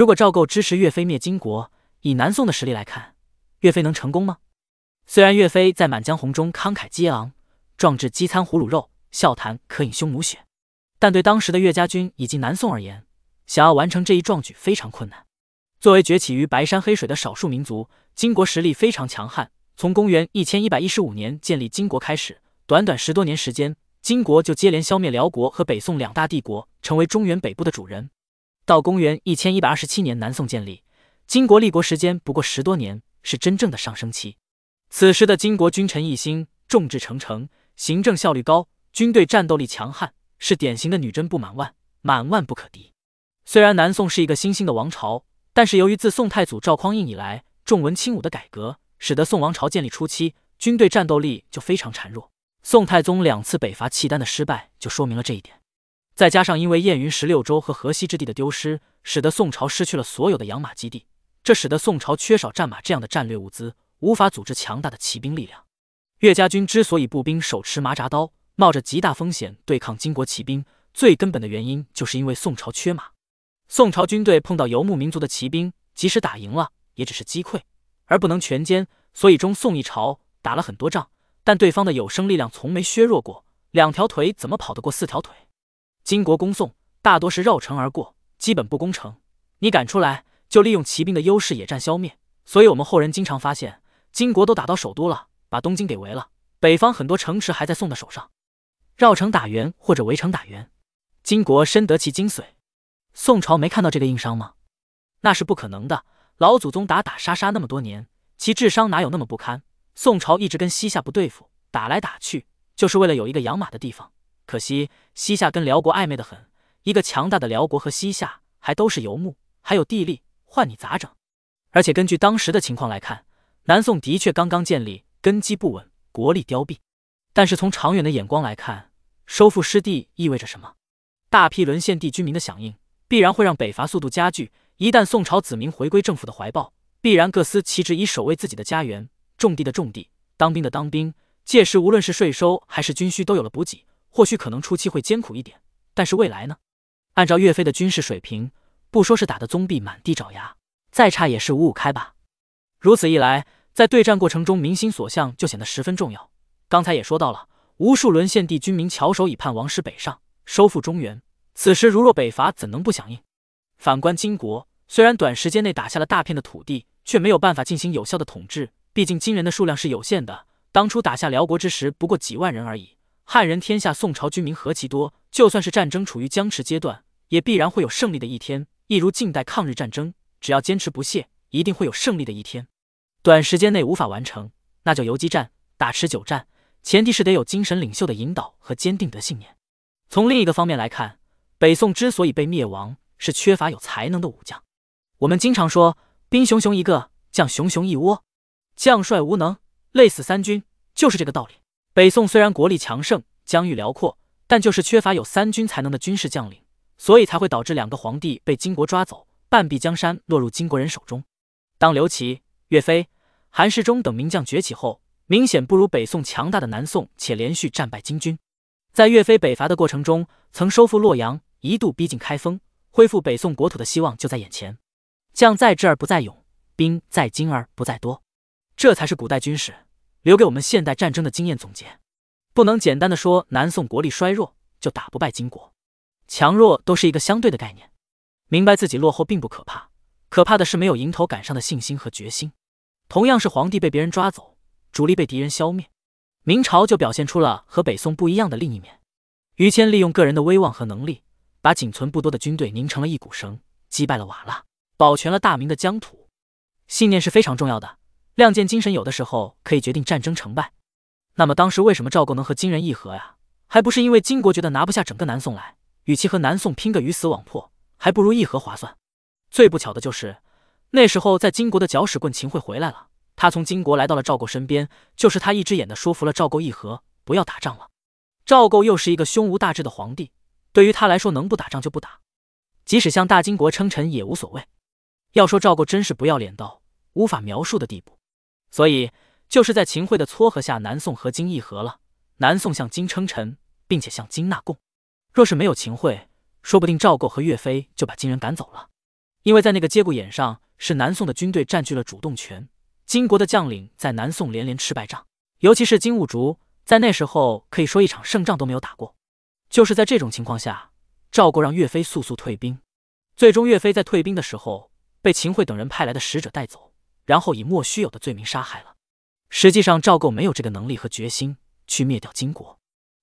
如果赵构支持岳飞灭金国，以南宋的实力来看，岳飞能成功吗？虽然岳飞在《满江红》中慷慨激昂，壮志饥餐胡虏肉，笑谈渴饮匈奴血，但对当时的岳家军以及南宋而言，想要完成这一壮举非常困难。作为崛起于白山黑水的少数民族，金国实力非常强悍。从公元一千一百一十五年建立金国开始，短短十多年时间，金国就接连消灭辽国和北宋两大帝国，成为中原北部的主人。到公元一千一百二十七年，南宋建立，金国立国时间不过十多年，是真正的上升期。此时的金国君臣一心，众志成城，行政效率高，军队战斗力强悍，是典型的女真不满万，满万不可敌。虽然南宋是一个新兴的王朝，但是由于自宋太祖赵匡胤以来重文轻武的改革，使得宋王朝建立初期军队战斗力就非常孱弱。宋太宗两次北伐契丹的失败就说明了这一点。再加上，因为燕云十六州和河西之地的丢失，使得宋朝失去了所有的养马基地，这使得宋朝缺少战马这样的战略物资，无法组织强大的骑兵力量。岳家军之所以步兵手持麻扎刀，冒着极大风险对抗金国骑兵，最根本的原因就是因为宋朝缺马。宋朝军队碰到游牧民族的骑兵，即使打赢了，也只是击溃，而不能全歼。所以，中宋一朝打了很多仗，但对方的有生力量从没削弱过。两条腿怎么跑得过四条腿？金国攻宋，大多是绕城而过，基本不攻城。你敢出来，就利用骑兵的优势野战消灭。所以我们后人经常发现，金国都打到首都了，把东京给围了，北方很多城池还在宋的手上。绕城打援或者围城打援，金国深得其精髓。宋朝没看到这个硬伤吗？那是不可能的。老祖宗打打杀杀那么多年，其智商哪有那么不堪？宋朝一直跟西夏不对付，打来打去，就是为了有一个养马的地方。可惜西夏跟辽国暧昧的很，一个强大的辽国和西夏还都是游牧，还有地利，换你咋整？而且根据当时的情况来看，南宋的确刚刚建立，根基不稳，国力凋敝。但是从长远的眼光来看，收复失地意味着什么？大批沦陷地居民的响应，必然会让北伐速度加剧。一旦宋朝子民回归政府的怀抱，必然各司其职，以守卫自己的家园。种地的种地，当兵的当兵。届时无论是税收还是军需都有了补给。或许可能初期会艰苦一点，但是未来呢？按照岳飞的军事水平，不说是打的宗弼满地找牙，再差也是五五开吧。如此一来，在对战过程中，民心所向就显得十分重要。刚才也说到了，无数沦陷地军民翘首以盼王师北上，收复中原。此时如若北伐，怎能不响应？反观金国，虽然短时间内打下了大片的土地，却没有办法进行有效的统治。毕竟金人的数量是有限的，当初打下辽国之时，不过几万人而已。汉人天下，宋朝军民何其多！就算是战争处于僵持阶段，也必然会有胜利的一天。一如近代抗日战争，只要坚持不懈，一定会有胜利的一天。短时间内无法完成，那就游击战，打持久战。前提是得有精神领袖的引导和坚定的信念。从另一个方面来看，北宋之所以被灭亡，是缺乏有才能的武将。我们经常说“兵熊熊一个，将熊熊一窝”，将帅无能，累死三军，就是这个道理。北宋虽然国力强盛，疆域辽阔，但就是缺乏有三军才能的军事将领，所以才会导致两个皇帝被金国抓走，半壁江山落入金国人手中。当刘琦、岳飞、韩世忠等名将崛起后，明显不如北宋强大的南宋，且连续战败金军。在岳飞北伐的过程中，曾收复洛阳，一度逼近开封，恢复北宋国土的希望就在眼前。将在智而不在勇，兵在精而不在多，这才是古代军事。留给我们现代战争的经验总结，不能简单的说南宋国力衰弱就打不败金国，强弱都是一个相对的概念。明白自己落后并不可怕，可怕的是没有迎头赶上的信心和决心。同样是皇帝被别人抓走，主力被敌人消灭，明朝就表现出了和北宋不一样的另一面。于谦利用个人的威望和能力，把仅存不多的军队拧成了一股绳，击败了瓦剌，保全了大明的疆土。信念是非常重要的。亮剑精神有的时候可以决定战争成败。那么当时为什么赵构能和金人议和呀？还不是因为金国觉得拿不下整个南宋来，与其和南宋拼个鱼死网破，还不如议和划算。最不巧的就是那时候在金国的搅屎棍秦桧回来了，他从金国来到了赵构身边，就是他一只眼的说服了赵构议和，不要打仗了。赵构又是一个胸无大志的皇帝，对于他来说能不打仗就不打，即使向大金国称臣也无所谓。要说赵构真是不要脸到无法描述的地步。所以就是在秦桧的撮合下，南宋和金议和了。南宋向金称臣，并且向金纳贡。若是没有秦桧，说不定赵构和岳飞就把金人赶走了。因为在那个节骨眼上，是南宋的军队占据了主动权，金国的将领在南宋连连吃败仗，尤其是金兀术，在那时候可以说一场胜仗都没有打过。就是在这种情况下，赵构让岳飞速速退兵，最终岳飞在退兵的时候被秦桧等人派来的使者带走。然后以莫须有的罪名杀害了。实际上，赵构没有这个能力和决心去灭掉金国。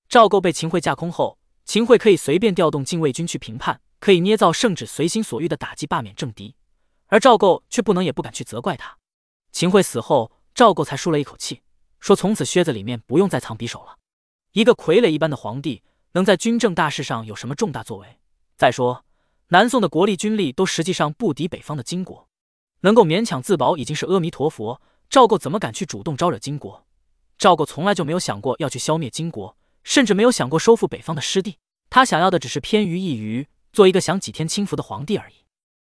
赵构被秦桧架空后，秦桧可以随便调动禁卫军去平叛，可以捏造圣旨，随心所欲的打击罢免政敌，而赵构却不能也不敢去责怪他。秦桧死后，赵构才舒了一口气，说：“从此靴子里面不用再藏匕首了。”一个傀儡一般的皇帝，能在军政大事上有什么重大作为？再说，南宋的国力军力都实际上不敌北方的金国。能够勉强自保已经是阿弥陀佛。赵构怎么敢去主动招惹金国？赵构从来就没有想过要去消灭金国，甚至没有想过收复北方的失地。他想要的只是偏于一隅，做一个享几天清福的皇帝而已。